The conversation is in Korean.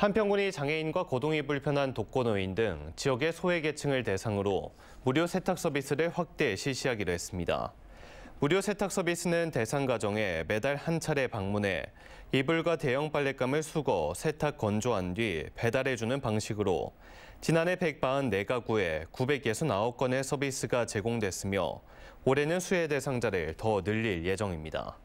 한평군이 장애인과 거동이 불편한 독거노인 등 지역의 소외계층을 대상으로 무료 세탁 서비스를 확대 실시하기로 했습니다. 무료 세탁 서비스는 대상 가정에 매달 한 차례 방문해 이불과 대형 빨랫감을 수거, 세탁 건조한 뒤 배달해주는 방식으로 지난해 144가구에 969건의 서비스가 제공됐으며 올해는 수혜 대상자를 더 늘릴 예정입니다.